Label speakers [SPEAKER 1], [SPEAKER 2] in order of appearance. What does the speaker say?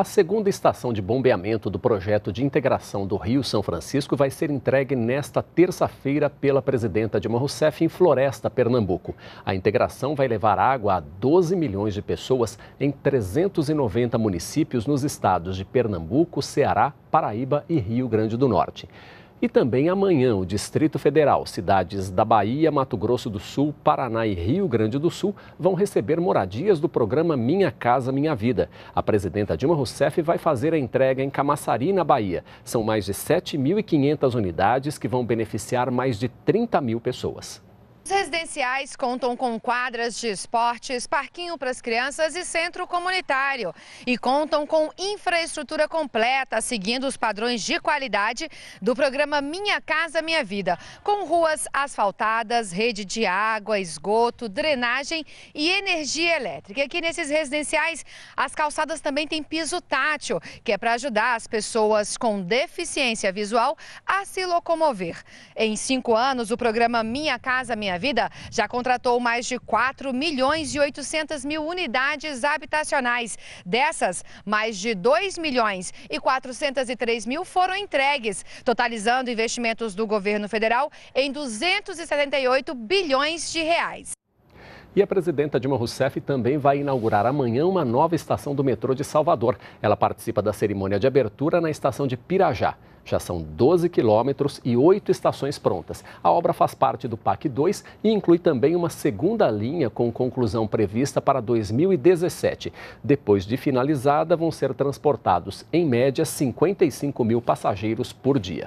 [SPEAKER 1] A segunda estação de bombeamento do projeto de integração do Rio São Francisco vai ser entregue nesta terça-feira pela presidenta Dilma Rousseff em Floresta, Pernambuco. A integração vai levar água a 12 milhões de pessoas em 390 municípios nos estados de Pernambuco, Ceará, Paraíba e Rio Grande do Norte. E também amanhã, o Distrito Federal, cidades da Bahia, Mato Grosso do Sul, Paraná e Rio Grande do Sul vão receber moradias do programa Minha Casa Minha Vida. A presidenta Dilma Rousseff vai fazer a entrega em Camaçari, na Bahia. São mais de 7.500 unidades que vão beneficiar mais de 30 mil pessoas.
[SPEAKER 2] Os residenciais contam com quadras de esportes, parquinho para as crianças e centro comunitário. E contam com infraestrutura completa, seguindo os padrões de qualidade do programa Minha Casa Minha Vida, com ruas asfaltadas, rede de água, esgoto, drenagem e energia elétrica. aqui nesses residenciais, as calçadas também têm piso tátil, que é para ajudar as pessoas com deficiência visual a se locomover. Em cinco anos, o programa Minha Casa Minha Vida já contratou mais de 4 milhões e 800 mil unidades habitacionais. Dessas, mais de 2 milhões e 403 mil foram entregues, totalizando investimentos do governo federal em 278 bilhões de reais.
[SPEAKER 1] E a presidenta Dilma Rousseff também vai inaugurar amanhã uma nova estação do metrô de Salvador. Ela participa da cerimônia de abertura na estação de Pirajá. Já são 12 quilômetros e oito estações prontas. A obra faz parte do PAC 2 e inclui também uma segunda linha com conclusão prevista para 2017. Depois de finalizada, vão ser transportados, em média, 55 mil passageiros por dia.